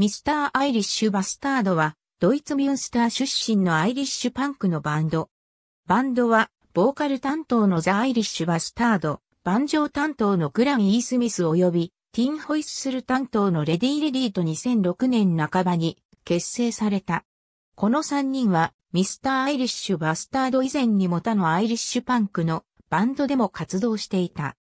ミスター・アイリッシュ・バスタードは、ドイツ・ミュンスター出身のアイリッシュパンクのバンド。バンドは、ボーカル担当のザ・アイリッシュ・バスタード、バンジョー担当のグラン・イー・スミス及び、ティン・ホイッスル担当のレディ・レディと2006年半ばに結成された。この3人は、ミスター・アイリッシュ・バスタード以前にも他のアイリッシュパンクのバンドでも活動していた。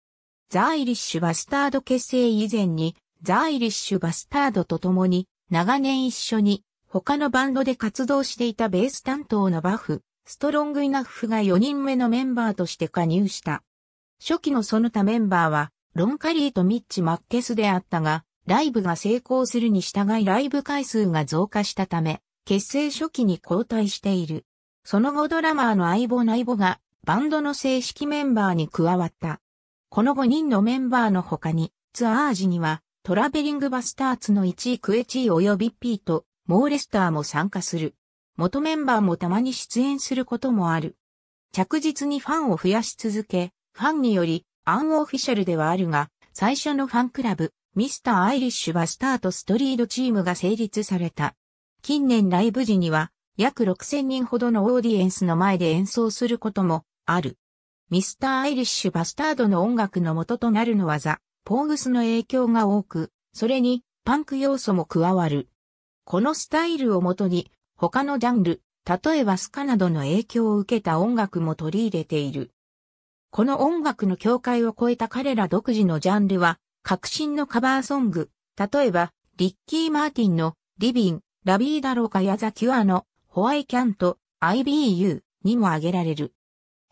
ザ・アイリッシュ・バスタード結成以前に、ザ・アイリッシュ・バスタードと共に、長年一緒に、他のバンドで活動していたベース担当のバフ、ストロングイナフが4人目のメンバーとして加入した。初期のその他メンバーは、ロン・カリーとミッチ・マッケスであったが、ライブが成功するに従いライブ回数が増加したため、結成初期に交代している。その後ドラマーの相棒内ボが、バンドの正式メンバーに加わった。この5人のメンバーの他に、ツアージには、トラベリングバスターツの1位クエチー及びピート、モーレスターも参加する。元メンバーもたまに出演することもある。着実にファンを増やし続け、ファンにより、アンオフィシャルではあるが、最初のファンクラブ、ミスター・アイリッシュ・バスターとストリートチームが成立された。近年ライブ時には、約6000人ほどのオーディエンスの前で演奏することもある。ミスター・アイリッシュ・バスタードの音楽の元となるのはザ・ポーグスの影響が多く、それにパンク要素も加わる。このスタイルをもとに、他のジャンル、例えばスカなどの影響を受けた音楽も取り入れている。この音楽の境界を超えた彼ら独自のジャンルは、革新のカバーソング、例えば、リッキー・マーティンの、リビン、ラビーダロカやザ・キュアの、ホワイ・キャント、IBU にも挙げられる。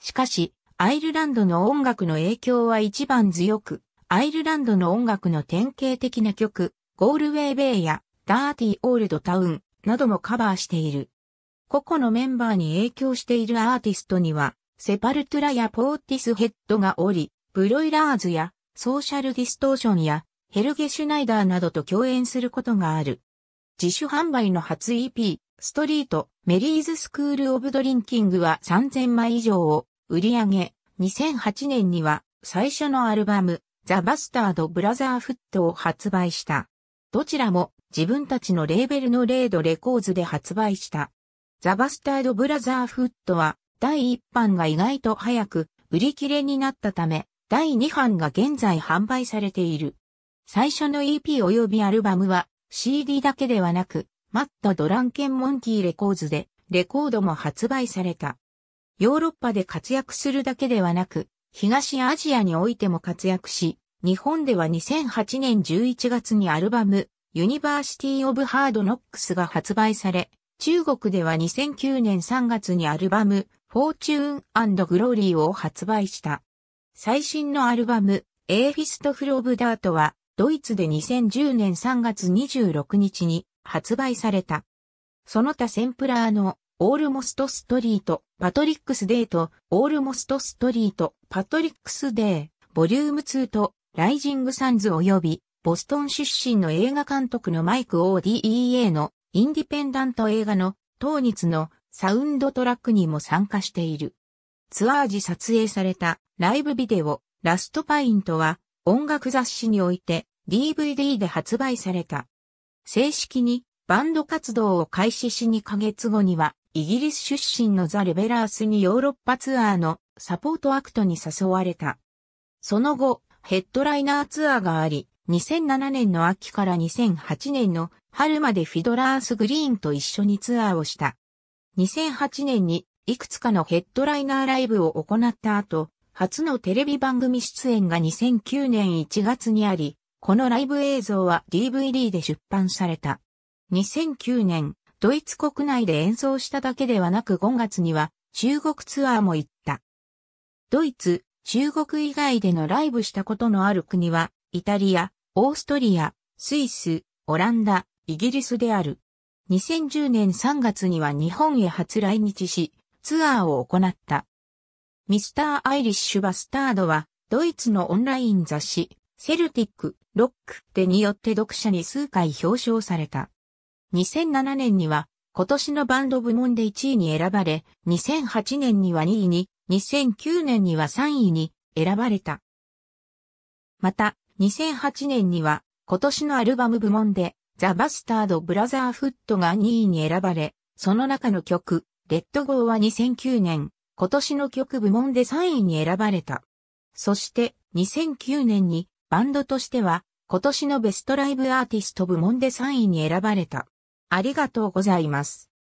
しかし、アイルランドの音楽の影響は一番強く、アイルランドの音楽の典型的な曲、ゴールウェイベイやダーティーオールドタウンなどもカバーしている。個々のメンバーに影響しているアーティストには、セパルトゥラやポーティスヘッドがおり、ブロイラーズやソーシャルディストーションやヘルゲ・シュナイダーなどと共演することがある。自主販売の初 EP、ストリート、メリーズスクールオブドリンキングは3000枚以上を売り上げ、2008年には最初のアルバム、ザ・バスタード・ブラザーフットを発売した。どちらも自分たちのレーベルのレードレコーズで発売した。ザ・バスタード・ブラザーフットは第1版が意外と早く売り切れになったため、第2版が現在販売されている。最初の EP 及びアルバムは CD だけではなく、マット・ドランケン・モンキー・レコーズでレコードも発売された。ヨーロッパで活躍するだけではなく、東アジアにおいても活躍し、日本では2008年11月にアルバム、ユニバーシティ・オブ・ハード・ノックスが発売され、中国では2009年3月にアルバム、フォーチューングローリーを発売した。最新のアルバム、エーフィスト・フロブ・ダートは、ドイツで2010年3月26日に発売された。その他センプラーのオールモストストリート、パトリックスデーと、オールモストストリート、パトリックスデー、ボリューム2と、ライジングサンズ及び、ボストン出身の映画監督のマイク ODEA の、インディペンダント映画の、当日の、サウンドトラックにも参加している。ツアー時撮影された、ライブビデオ、ラストパイントは、音楽雑誌において、DVD で発売された。正式に、バンド活動を開始し2ヶ月後には、イギリス出身のザ・レベラースにヨーロッパツアーのサポートアクトに誘われた。その後、ヘッドライナーツアーがあり、2007年の秋から2008年の春までフィドラースグリーンと一緒にツアーをした。2008年にいくつかのヘッドライナーライブを行った後、初のテレビ番組出演が2009年1月にあり、このライブ映像は DVD で出版された。2009年、ドイツ国内で演奏しただけではなく5月には中国ツアーも行った。ドイツ、中国以外でのライブしたことのある国は、イタリア、オーストリア、スイス、オランダ、イギリスである。2010年3月には日本へ初来日し、ツアーを行った。ミスター・アイリッシュ・バスタードは、ドイツのオンライン雑誌、セルティック・ロックでによって読者に数回表彰された。2007年には今年のバンド部門で1位に選ばれ、2008年には2位に、2009年には3位に選ばれた。また、2008年には今年のアルバム部門でザ・バスタード・ブラザーフットが2位に選ばれ、その中の曲、レッド・ゴーは2009年、今年の曲部門で3位に選ばれた。そして2009年にバンドとしては今年のベストライブアーティスト部門で3位に選ばれた。ありがとうございます。